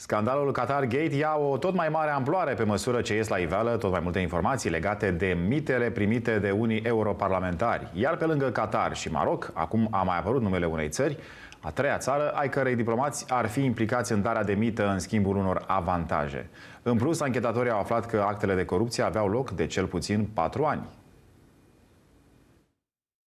Scandalul Qatar Gate ia o tot mai mare amploare pe măsură ce ies la iveală tot mai multe informații legate de mitele primite de unii europarlamentari. Iar pe lângă Qatar și Maroc, acum a mai apărut numele unei țări, a treia țară, ai cărei diplomați ar fi implicați în darea de mită în schimbul unor avantaje. În plus, anchetatorii au aflat că actele de corupție aveau loc de cel puțin patru ani.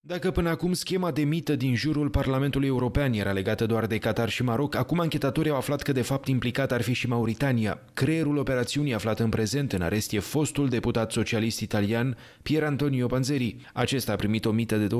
Dacă până acum schema de mită din jurul Parlamentului European era legată doar de Qatar și Maroc, acum anchetatorii au aflat că de fapt implicat ar fi și Mauritania. Creierul operațiunii aflat în prezent în arest e fostul deputat socialist italian Pier Antonio Panzeri. Acesta a primit o mită de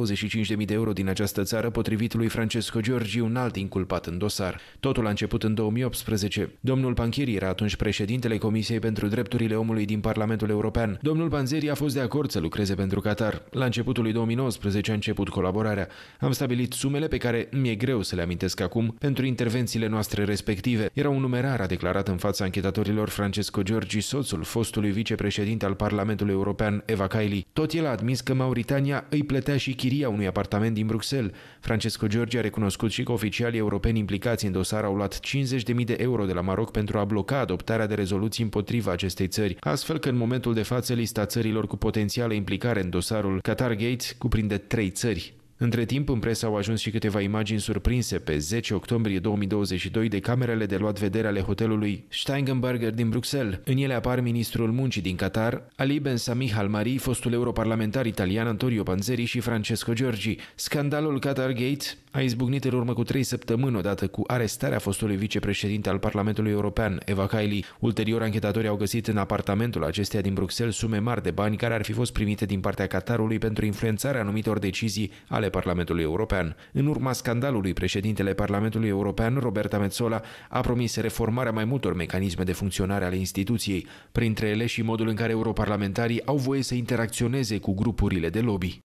25.000 de euro din această țară, potrivit lui Francesco Giorgi, un alt inculpat în dosar. Totul a început în 2018. Domnul Panchieri era atunci președintele Comisiei pentru Drepturile Omului din Parlamentul European. Domnul Panzeri a fost de acord să lucreze pentru Qatar. La începutul lui 2019 a început colaborarea. Am stabilit sumele pe care mi-e greu să le amintesc acum pentru intervențiile noastre respective. Era un numerar a declarat în fața anchetatorilor Francesco Giorgi, soțul fostului vicepreședinte al Parlamentului European, Eva Kaili. Tot el a admis că Mauritania îi plătea și chiria unui apartament din Bruxelles. Francesco Giorgi a recunoscut și că oficialii europeni implicați în dosar au luat 50.000 de euro de la Maroc pentru a bloca adoptarea de rezoluții împotriva acestei țări, astfel că în momentul de față lista țărilor cu potențială implicare în dosarul Qatar Gate cuprinde 3 trei țări. Între timp, în presă au ajuns și câteva imagini surprinse pe 10 octombrie 2022 de camerele de luat vedere ale hotelului Steigenberger din Bruxelles. În ele apar ministrul muncii din Qatar, Ali Ben Samih Almari, fostul europarlamentar italian Antonio Panzeri și Francesco Giorgi. Scandalul Qatar Gate a izbucnit în urmă cu trei săptămâni odată cu arestarea fostului vicepreședinte al Parlamentului European, Eva Kaili. Ulterior, anchetatorii au găsit în apartamentul acesteia din Bruxelles sume mari de bani care ar fi fost primite din partea Qatarului pentru influențarea anumitor decizii ale Parlamentului European. În urma scandalului, președintele Parlamentului European, Roberta Metzola, a promis reformarea mai multor mecanisme de funcționare ale instituției, printre ele și modul în care europarlamentarii au voie să interacționeze cu grupurile de lobby.